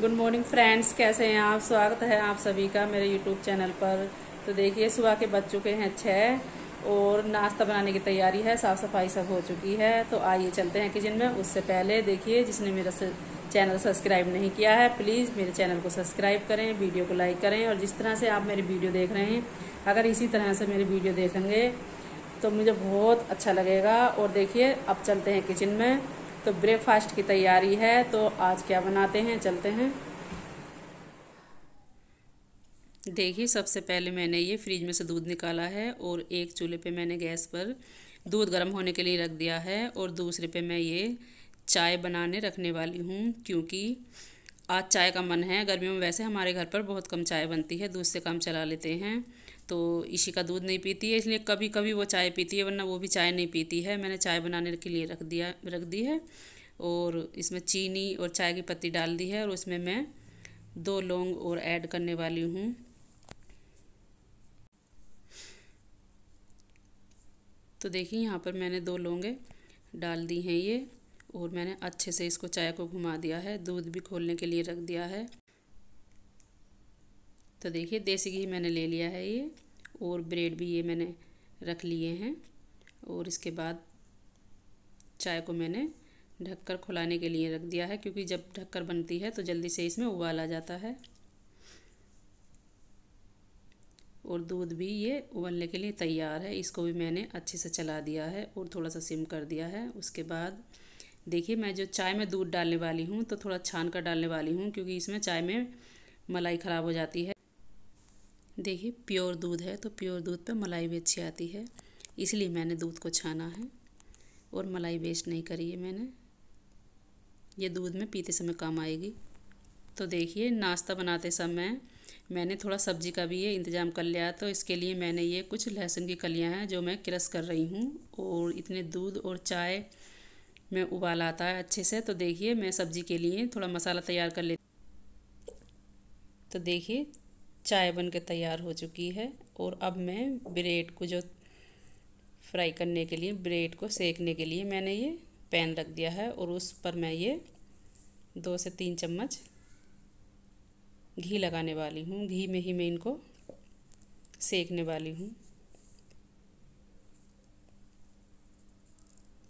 good morning friends कैसे हैं आप स्वागत है आप सभी का मेरे यूट्यूब चैनल पर तो देखिए सुबह के बज चुके हैं छः और नाश्ता बनाने की तैयारी है साफ़ सफाई सब हो चुकी है तो आइए चलते हैं किचन में उससे पहले देखिए जिसने मेरा चैनल सब्सक्राइब नहीं किया है प्लीज़ मेरे चैनल को सब्सक्राइब करें वीडियो को लाइक करें और जिस तरह से आप मेरी वीडियो देख रहे हैं अगर इसी तरह से मेरी वीडियो देखेंगे तो मुझे बहुत अच्छा लगेगा और देखिए अब चलते हैं किचन में तो ब्रेकफास्ट की तैयारी है तो आज क्या बनाते हैं चलते हैं देखिए सबसे पहले मैंने ये फ्रिज में से दूध निकाला है और एक चूल्हे पे मैंने गैस पर दूध गर्म होने के लिए रख दिया है और दूसरे पे मैं ये चाय बनाने रखने वाली हूँ क्योंकि आज चाय का मन है गर्मियों में वैसे हमारे घर पर बहुत कम चाय बनती है दूध से काम चला लेते हैं तो इसी का दूध नहीं पीती है इसलिए कभी कभी वो चाय पीती है वरना वो भी चाय नहीं पीती है मैंने चाय बनाने के लिए रख दिया रख दी है और इसमें चीनी और चाय की पत्ती डाल दी है और उसमें मैं दो लौंग और ऐड करने वाली हूँ तो देखिए यहाँ पर मैंने दो लौंगे डाल दी हैं ये और मैंने अच्छे से इसको चाय को घुमा दिया है दूध भी खोलने के लिए रख दिया है तो देखिए देसी घी मैंने ले लिया है ये और ब्रेड भी ये मैंने रख लिए हैं और इसके बाद चाय को मैंने ढककर खुलाने के लिए रख दिया है क्योंकि जब ढककर बनती है तो जल्दी से इसमें उबाल आ जाता है और दूध भी ये उबलने के लिए तैयार है इसको भी मैंने अच्छे से चला दिया है और थोड़ा सा सिम कर दिया है उसके बाद देखिए मैं जो चाय में दूध डालने वाली हूँ तो थोड़ा छान कर डालने वाली हूँ क्योंकि इसमें चाय में मलाई ख़राब हो जाती है देखिए प्योर दूध है तो प्योर दूध पे मलाई भी अच्छी आती है इसलिए मैंने दूध को छाना है और मलाई वेस्ट नहीं करी है मैंने ये दूध में पीते समय काम आएगी तो देखिए नाश्ता बनाते समय मैंने थोड़ा सब्जी का भी ये इंतज़ाम कर लिया तो इसके लिए मैंने ये कुछ लहसुन की कलियां हैं जो मैं क्रस कर रही हूँ और इतने दूध और चाय में उबाल आता है अच्छे से तो देखिए मैं सब्जी के लिए थोड़ा मसाला तैयार कर लेती तो देखिए चाय बन के तैयार हो चुकी है और अब मैं ब्रेड को जो फ्राई करने के लिए ब्रेड को सेकने के लिए मैंने ये पैन रख दिया है और उस पर मैं ये दो से तीन चम्मच घी लगाने वाली हूँ घी में ही मैं इनको सेकने वाली हूँ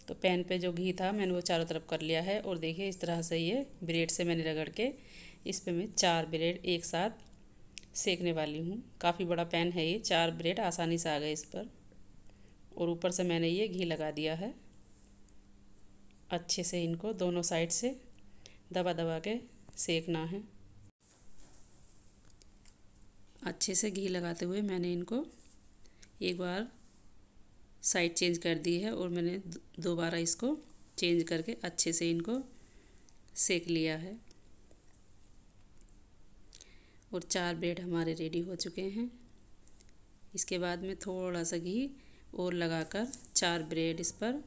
तो पैन पे जो घी था मैंने वो चारों तरफ कर लिया है और देखिए इस तरह से ये ब्रेड से मैंने रगड़ के इस पर मैं चार ब्रेड एक साथ सेकने वाली हूँ काफ़ी बड़ा पैन है ये चार ब्रेड आसानी से आ गए इस पर और ऊपर से मैंने ये घी लगा दिया है अच्छे से इनको दोनों साइड से दबा दबा के सेकना है अच्छे से घी लगाते हुए मैंने इनको एक बार साइड चेंज कर दी है और मैंने दोबारा इसको चेंज करके अच्छे से इनको सेक लिया है और चार ब्रेड हमारे रेडी हो चुके हैं इसके बाद में थोड़ा सा घी और लगाकर चार ब्रेड इस पर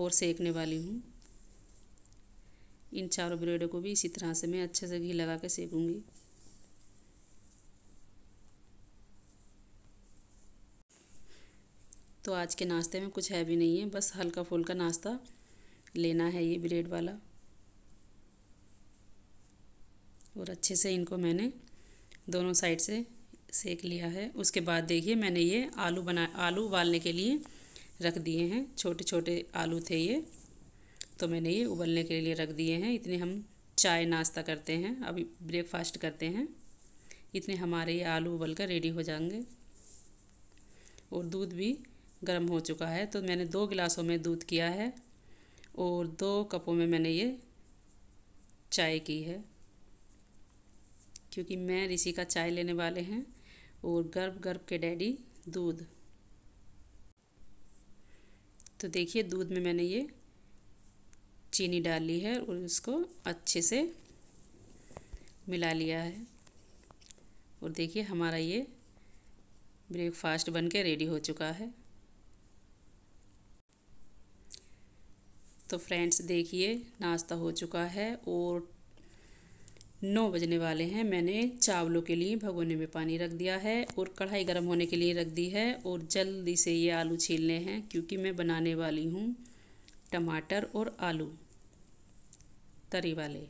और सेकने वाली हूँ इन चारों ब्रेडों को भी इसी तरह से मैं अच्छे से घी लगा कर सेकूँगी तो आज के नाश्ते में कुछ है भी नहीं है बस हल्का फुल्का नाश्ता लेना है ये ब्रेड वाला और अच्छे से इनको मैंने दोनों साइड से सेक लिया है उसके बाद देखिए मैंने ये आलू बना आलू उबालने के लिए रख दिए हैं छोटे छोटे आलू थे ये तो मैंने ये उबलने के लिए रख दिए हैं इतने हम चाय नाश्ता करते हैं अभी ब्रेकफास्ट करते हैं इतने हमारे ये आलू उबल कर रेडी हो जाएंगे और दूध भी गर्म हो चुका है तो मैंने दो गिलासों में दूध किया है और दो कपों में मैंने ये चाय की है क्योंकि मैं ऋषि का चाय लेने वाले हैं और गर्भ गर्भ के डैडी दूध तो देखिए दूध में मैंने ये चीनी डाल ली है और इसको अच्छे से मिला लिया है और देखिए हमारा ये ब्रेकफास्ट बन के रेडी हो चुका है तो फ्रेंड्स देखिए नाश्ता हो चुका है और नौ बजने वाले हैं मैंने चावलों के लिए भगोने में पानी रख दिया है और कढ़ाई गर्म होने के लिए रख दी है और जल्दी से ये आलू छीलने हैं क्योंकि मैं बनाने वाली हूँ टमाटर और आलू तरी वाले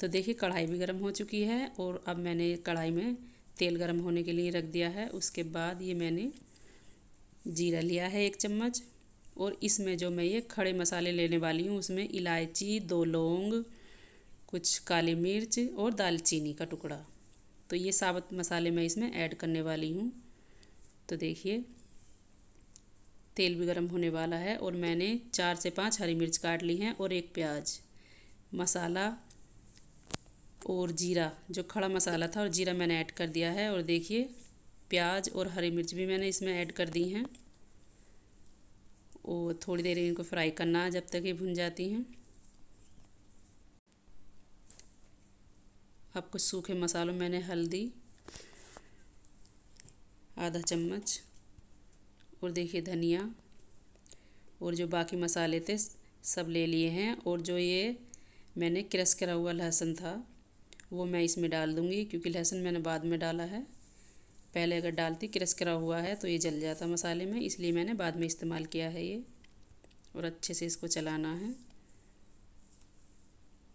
तो देखिए कढ़ाई भी गर्म हो चुकी है और अब मैंने कढ़ाई में तेल गर्म होने के लिए रख दिया है उसके बाद ये मैंने जीरा लिया है एक चम्मच और इसमें जो मैं ये खड़े मसाले लेने वाली हूँ उसमें इलायची दो लौंग कुछ काली मिर्च और दालचीनी का टुकड़ा तो ये साबुत मसाले मैं इसमें ऐड करने वाली हूँ तो देखिए तेल भी गर्म होने वाला है और मैंने चार से पाँच हरी मिर्च काट ली हैं और एक प्याज मसाला और जीरा जो खड़ा मसाला था और जीरा मैंने ऐड कर दिया है और देखिए प्याज और हरी मिर्च भी मैंने इसमें ऐड कर दी हैं और थोड़ी देर इनको फ्राई करना जब तक ये भुन जाती हैं अब कुछ सूखे मसालों मैंने हल्दी आधा चम्मच और देखिए धनिया और जो बाकी मसाले थे सब ले लिए हैं और जो ये मैंने क्रश करा हुआ लहसुन था वो मैं इसमें डाल दूँगी क्योंकि लहसुन मैंने बाद में डाला है पहले अगर डालती क्रश करा हुआ है तो ये जल जाता मसाले में इसलिए मैंने बाद में इस्तेमाल किया है ये और अच्छे से इसको चलाना है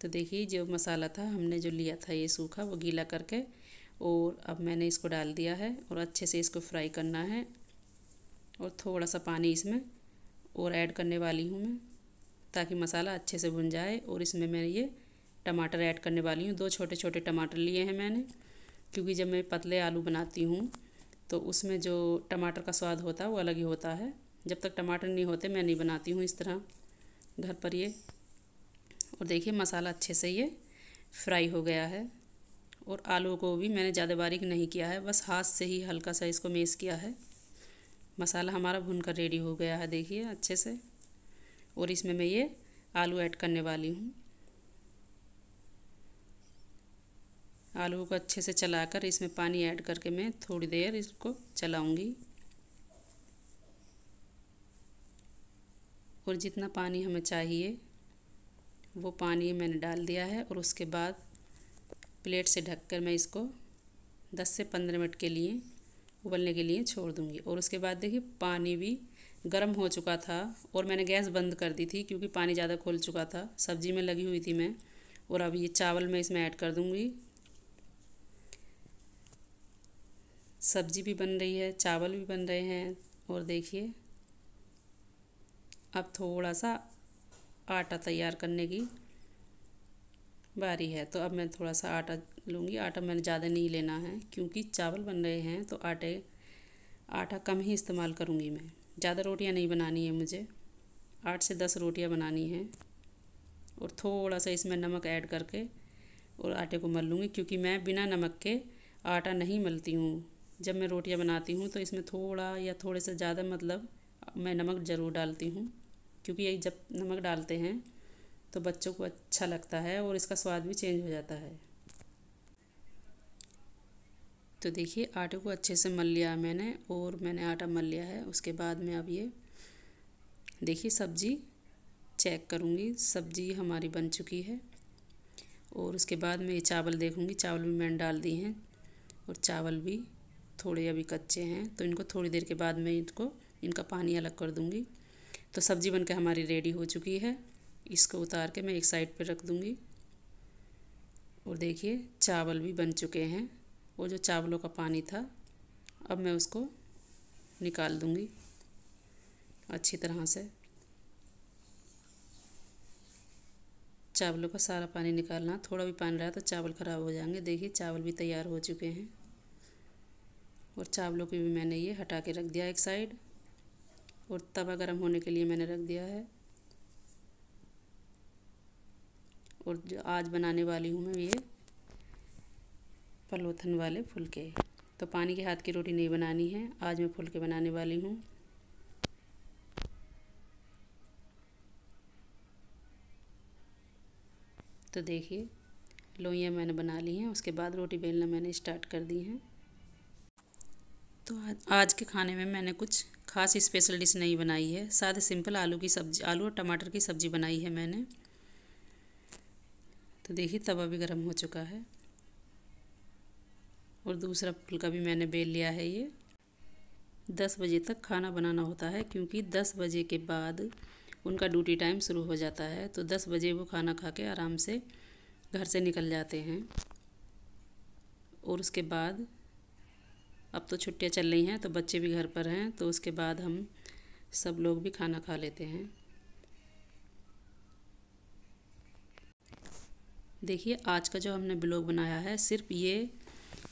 तो देखिए जो मसाला था हमने जो लिया था ये सूखा वो गीला करके और अब मैंने इसको डाल दिया है और अच्छे से इसको फ्राई करना है और थोड़ा सा पानी इसमें और ऐड करने वाली हूँ मैं ताकि मसाला अच्छे से भुन जाए और इसमें मैं ये टमाटर ऐड करने वाली हूँ दो छोटे छोटे टमाटर लिए हैं मैंने क्योंकि जब मैं पतले आलू बनाती हूँ तो उसमें जो टमाटर का स्वाद होता है वो अलग ही होता है जब तक टमाटर नहीं होते मैं नहीं बनाती हूँ इस तरह घर पर ये और देखिए मसाला अच्छे से ये फ्राई हो गया है और आलू को भी मैंने ज़्यादा बारीक नहीं किया है बस हाथ से ही हल्का सा इसको मेस किया है मसाला हमारा भुन कर रेडी हो गया है देखिए अच्छे से और इसमें मैं ये आलू ऐड करने वाली हूँ आलू को अच्छे से चलाकर इसमें पानी ऐड करके मैं थोड़ी देर इसको चलाऊँगी और जितना पानी हमें चाहिए वो पानी मैंने डाल दिया है और उसके बाद प्लेट से ढककर मैं इसको 10 से 15 मिनट के लिए उबलने के लिए छोड़ दूँगी और उसके बाद देखिए पानी भी गर्म हो चुका था और मैंने गैस बंद कर दी थी क्योंकि पानी ज़्यादा खोल चुका था सब्जी में लगी हुई थी मैं और अब ये चावल मैं इसमें ऐड कर दूँगी सब्जी भी बन रही है चावल भी बन रहे हैं और देखिए अब थोड़ा सा आटा तैयार करने की बारी है तो अब मैं थोड़ा सा आटा लूँगी आटा मैंने ज़्यादा नहीं लेना है क्योंकि चावल बन रहे हैं तो आटे आटा कम ही इस्तेमाल करूँगी मैं ज़्यादा रोटियाँ नहीं बनानी है मुझे आठ से दस रोटियाँ बनानी हैं और थोड़ा सा इसमें नमक ऐड करके और आटे को मल लूँगी क्योंकि मैं बिना नमक के आटा नहीं मलती हूँ जब मैं रोटियाँ बनाती हूँ तो इसमें थोड़ा या थोड़े से ज़्यादा मतलब मैं नमक ज़रूर डालती हूँ क्योंकि जब नमक डालते हैं तो बच्चों को अच्छा लगता है और इसका स्वाद भी चेंज हो जाता है तो देखिए आटे को अच्छे से मल लिया मैंने और मैंने आटा मल लिया है उसके बाद में अब ये देखिए सब्ज़ी चेक करूँगी सब्ज़ी हमारी बन चुकी है और उसके बाद मैं ये चावल देखूँगी चावल भी मैंने डाल दिए हैं और चावल भी थोड़े अभी कच्चे हैं तो इनको थोड़ी देर के बाद मैं इनको इनका पानी अलग कर दूँगी तो सब्ज़ी बनकर हमारी रेडी हो चुकी है इसको उतार के मैं एक साइड पर रख दूँगी और देखिए चावल भी बन चुके हैं वो जो चावलों का पानी था अब मैं उसको निकाल दूँगी अच्छी तरह से चावलों का सारा पानी निकालना थोड़ा भी पानी रहा तो चावल ख़राब हो जाएंगे देखिए चावल भी तैयार हो चुके हैं और चावलों को भी मैंने ये हटा के रख दिया एक साइड और तवा गर्म होने के लिए मैंने रख दिया है और जो आज बनाने वाली हूँ मैं ये पलोथन वाले फुलके तो पानी के हाथ की रोटी नहीं बनानी है आज मैं फुलके बनाने वाली हूँ तो देखिए लोइयाँ मैंने बना ली हैं उसके बाद रोटी बेलना मैंने स्टार्ट कर दी हैं तो आज के खाने में मैंने कुछ खास स्पेशल डिश नहीं बनाई है साथ सिंपल आलू की सब्जी आलू और टमाटर की सब्ज़ी बनाई है मैंने तो देखिए तवा भी गर्म हो चुका है और दूसरा फुल्का भी मैंने बेल लिया है ये दस बजे तक खाना बनाना होता है क्योंकि दस बजे के बाद उनका ड्यूटी टाइम शुरू हो जाता है तो दस बजे वो खाना खा के आराम से घर से निकल जाते हैं और उसके बाद अब तो छुट्टियाँ चल रही हैं तो बच्चे भी घर पर हैं तो उसके बाद हम सब लोग भी खाना खा लेते हैं देखिए आज का जो हमने ब्लॉग बनाया है सिर्फ ये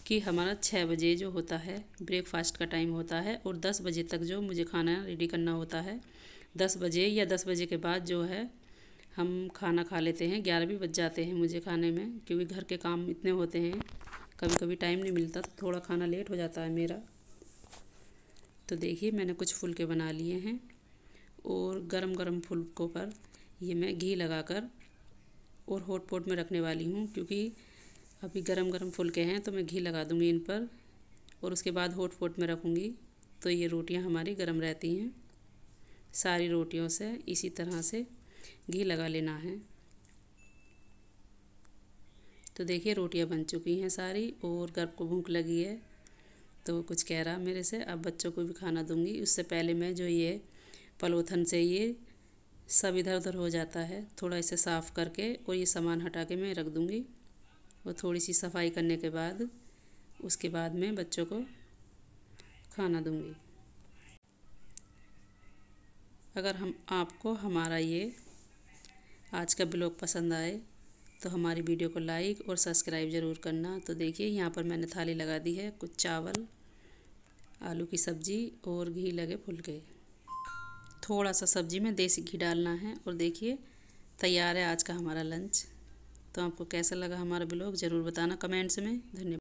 कि हमारा छः बजे जो होता है ब्रेकफास्ट का टाइम होता है और दस बजे तक जो मुझे खाना रेडी करना होता है दस बजे या दस बजे के बाद जो है हम खाना खा लेते हैं ग्यारह भी बज जाते हैं मुझे खाने में क्योंकि घर के काम इतने होते हैं कभी कभी टाइम नहीं मिलता तो थोड़ा खाना लेट हो जाता है मेरा तो देखिए मैंने कुछ फुलके बना लिए हैं और गरम गरम फुलकों पर ये मैं घी लगाकर और हॉट पॉट में रखने वाली हूँ क्योंकि अभी गरम गरम फुलके हैं तो मैं घी लगा दूँगी इन पर और उसके बाद हॉट पॉट में रखूँगी तो ये रोटियाँ हमारी गर्म रहती हैं सारी रोटियों से इसी तरह से घी लगा लेना है तो देखिए रोटियां बन चुकी हैं सारी और गर्भ को भूख लगी है तो कुछ कह रहा मेरे से अब बच्चों को भी खाना दूंगी उससे पहले मैं जो ये पलोथन से ये सब इधर उधर हो जाता है थोड़ा इसे साफ़ करके और ये सामान हटा के मैं रख दूँगी और थोड़ी सी सफाई करने के बाद उसके बाद मैं बच्चों को खाना दूँगी अगर हम आपको हमारा ये आज का ब्लॉग पसंद आए तो हमारी वीडियो को लाइक और सब्सक्राइब ज़रूर करना तो देखिए यहाँ पर मैंने थाली लगा दी है कुछ चावल आलू की सब्ज़ी और घी लगे फुलके थोड़ा सा सब्ज़ी में देसी घी डालना है और देखिए तैयार है आज का हमारा लंच तो आपको कैसा लगा हमारा ब्लॉग ज़रूर बताना कमेंट्स में धन्यवाद